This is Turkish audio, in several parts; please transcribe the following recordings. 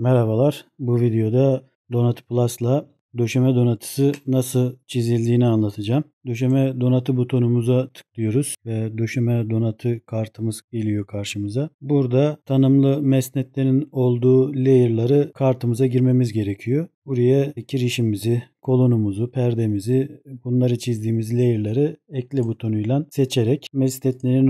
Merhabalar. Bu videoda Donatı Plus'la döşeme donatısı nasıl çizildiğini anlatacağım. Döşeme donatı butonumuza tıklıyoruz ve döşeme donatı kartımız geliyor karşımıza. Burada tanımlı mesnetlerin olduğu layer'ları kartımıza girmemiz gerekiyor. Buraya girişimizi kolonumuzu, perdemizi, bunları çizdiğimiz layer'ları ekle butonuyla seçerek mesh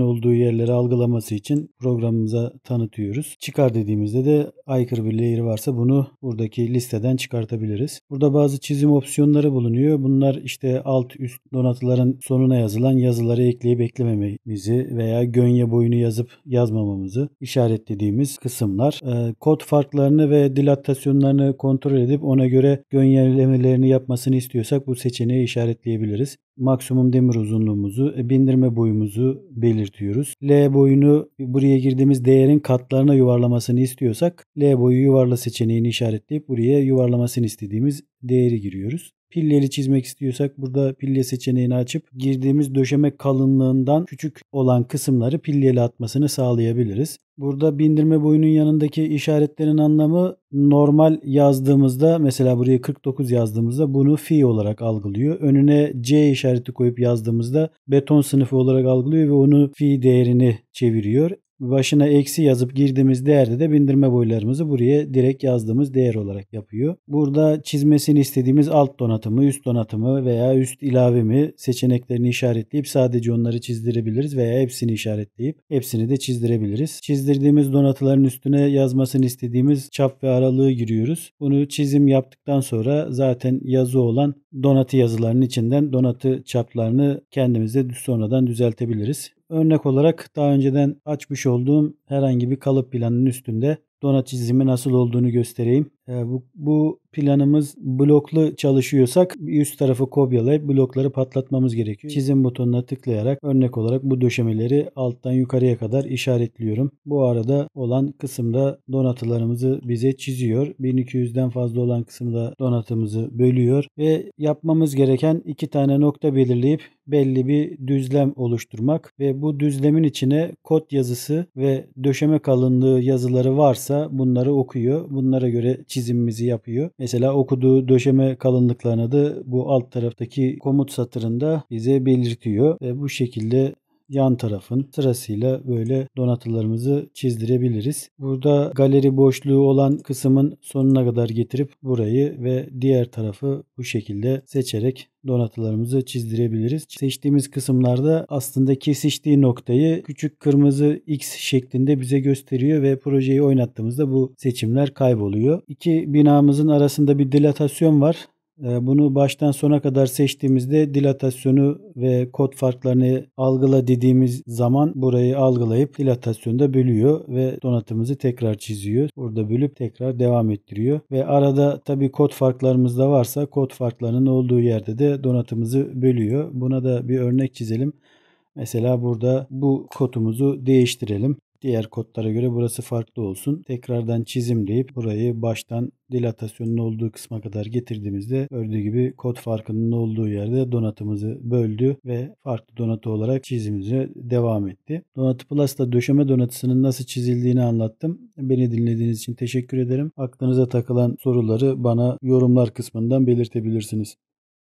olduğu yerleri algılaması için programımıza tanıtıyoruz. Çıkar dediğimizde de aykırı bir layer varsa bunu buradaki listeden çıkartabiliriz. Burada bazı çizim opsiyonları bulunuyor. Bunlar işte alt üst donatıların sonuna yazılan yazıları ekleyip eklemememizi veya gönye boyunu yazıp yazmamamızı işaretlediğimiz kısımlar. Ee, kod farklarını ve dilatasyonlarını kontrol edip ona göre gönyelemelerini yap yapmasını istiyorsak bu seçeneği işaretleyebiliriz maksimum demir uzunluğumuzu, e, bindirme boyumuzu belirtiyoruz. L boyunu buraya girdiğimiz değerin katlarına yuvarlamasını istiyorsak L boyu yuvarla seçeneğini işaretleyip buraya yuvarlamasını istediğimiz değeri giriyoruz. Pilleli çizmek istiyorsak burada pille seçeneğini açıp girdiğimiz döşeme kalınlığından küçük olan kısımları pilleli atmasını sağlayabiliriz. Burada bindirme boyunun yanındaki işaretlerin anlamı normal yazdığımızda mesela buraya 49 yazdığımızda bunu fi olarak algılıyor. Önüne C işareti işareti koyup yazdığımızda beton sınıfı olarak algılıyor ve onu fi değerini çeviriyor başına eksi yazıp girdiğimiz değerde de bindirme boylarımızı buraya direkt yazdığımız değer olarak yapıyor. Burada çizmesini istediğimiz alt donatımı, üst donatımı veya üst ilavemi seçeneklerini işaretleyip sadece onları çizdirebiliriz veya hepsini işaretleyip hepsini de çizdirebiliriz. Çizdirdiğimiz donatıların üstüne yazmasını istediğimiz çap ve aralığı giriyoruz. Bunu çizim yaptıktan sonra zaten yazı olan donatı yazılarının içinden donatı çaplarını kendimize sonradan düzeltebiliriz. Örnek olarak daha önceden açmış olduğum herhangi bir kalıp planının üstünde donat çizimi nasıl olduğunu göstereyim. Ee, bu, bu planımız bloklu çalışıyorsak üst tarafı kopyalayıp blokları patlatmamız gerekiyor. Çizim butonuna tıklayarak örnek olarak bu döşemeleri alttan yukarıya kadar işaretliyorum. Bu arada olan kısımda donatılarımızı bize çiziyor. 1200'den fazla olan kısımda donatımızı bölüyor ve yapmamız gereken iki tane nokta belirleyip belli bir düzlem oluşturmak ve bu düzlemin içine kod yazısı ve döşeme kalınlığı yazıları varsa varsa bunları okuyor. Bunlara göre çizimimizi yapıyor. Mesela okuduğu döşeme kalınlıklarını da bu alt taraftaki komut satırında bize belirtiyor ve bu şekilde yan tarafın sırasıyla böyle donatılarımızı çizdirebiliriz. Burada galeri boşluğu olan kısmın sonuna kadar getirip burayı ve diğer tarafı bu şekilde seçerek donatılarımızı çizdirebiliriz. Seçtiğimiz kısımlarda aslında kesiştiği noktayı küçük kırmızı X şeklinde bize gösteriyor ve projeyi oynattığımızda bu seçimler kayboluyor. İki binamızın arasında bir dilatasyon var. Ee, bunu baştan sona kadar seçtiğimizde dilatasyonu ve kod farklarını algıla dediğimiz zaman burayı algılayıp dilatasyonda bölüyor ve donatımızı tekrar çiziyor. Burada bölüp tekrar devam ettiriyor ve arada tabi kod farklarımız da varsa kod farklarının olduğu yerde de donatımızı bölüyor. Buna da bir örnek çizelim. Mesela burada bu kodumuzu değiştirelim. Diğer kodlara göre burası farklı olsun. Tekrardan çizimleyip burayı baştan dilatasyonun olduğu kısma kadar getirdiğimizde gördüğü gibi kod farkının olduğu yerde donatımızı böldü ve farklı donatı olarak çizimimize devam etti. Donatı Plus'ta döşeme donatısının nasıl çizildiğini anlattım. Beni dinlediğiniz için teşekkür ederim. Aklınıza takılan soruları bana yorumlar kısmından belirtebilirsiniz.